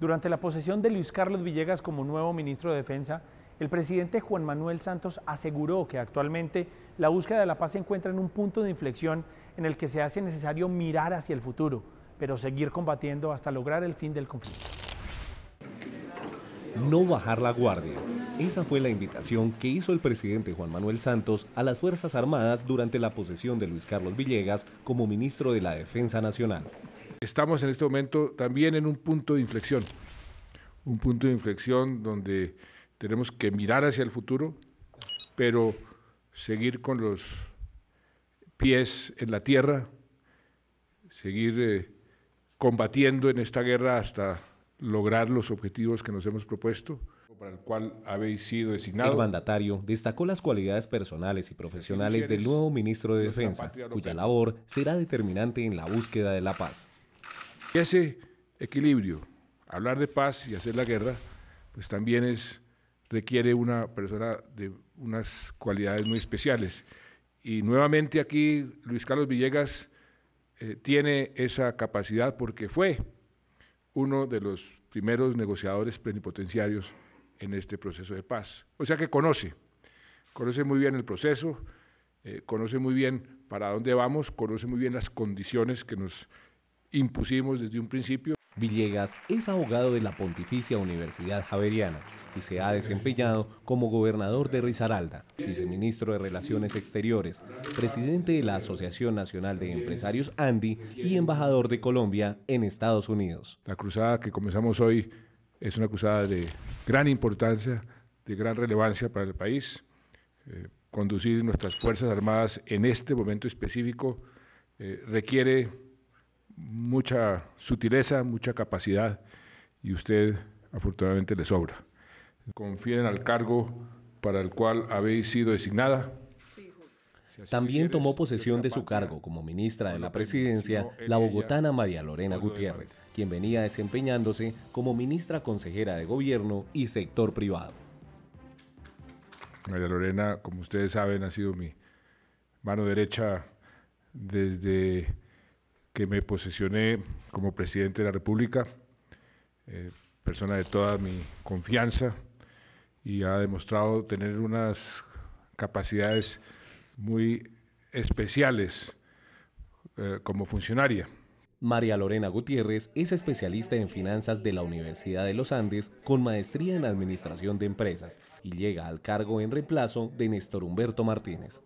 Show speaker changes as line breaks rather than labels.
Durante la posesión de Luis Carlos Villegas como nuevo ministro de Defensa, el presidente Juan Manuel Santos aseguró que actualmente la búsqueda de la paz se encuentra en un punto de inflexión en el que se hace necesario mirar hacia el futuro, pero seguir combatiendo hasta lograr el fin del conflicto. No bajar la guardia. Esa fue la invitación que hizo el presidente Juan Manuel Santos a las Fuerzas Armadas durante la posesión de Luis Carlos Villegas
como ministro de la Defensa Nacional estamos en este momento también en un punto de inflexión, un punto de inflexión donde tenemos que mirar hacia el futuro, pero seguir con los pies en la tierra, seguir eh, combatiendo en esta guerra hasta lograr los objetivos que nos hemos propuesto para el cual habéis sido designado. El mandatario destacó las
cualidades personales y profesionales del nuevo ministro de Defensa, cuya labor será
determinante en la búsqueda de la paz. Ese equilibrio, hablar de paz y hacer la guerra, pues también es, requiere una persona de unas cualidades muy especiales. Y nuevamente aquí Luis Carlos Villegas eh, tiene esa capacidad porque fue uno de los primeros negociadores plenipotenciarios en este proceso de paz. O sea que conoce, conoce muy bien el proceso, eh, conoce muy bien para dónde vamos, conoce muy bien las condiciones que nos impusimos desde un principio. Villegas es abogado
de la Pontificia Universidad Javeriana y se ha desempeñado como gobernador de Risaralda, viceministro de Relaciones Exteriores, presidente de la Asociación Nacional de Empresarios
Andi y embajador de Colombia en Estados Unidos. La cruzada que comenzamos hoy es una cruzada de gran importancia, de gran relevancia para el país. Eh, conducir nuestras Fuerzas Armadas en este momento específico eh, requiere mucha sutileza, mucha capacidad y usted afortunadamente le sobra. Confieren al cargo para el cual habéis sido designada. También tomó posesión de su cargo como ministra
de la Presidencia la bogotana María Lorena Gutiérrez, quien venía desempeñándose como ministra consejera de Gobierno y sector privado.
María Lorena, como ustedes saben, ha sido mi mano derecha desde que me posicioné como presidente de la República, eh, persona de toda mi confianza y ha demostrado tener unas capacidades muy especiales eh, como funcionaria. María Lorena Gutiérrez es especialista en finanzas de la
Universidad de los Andes con maestría en administración de empresas y llega al cargo en reemplazo de Néstor Humberto Martínez.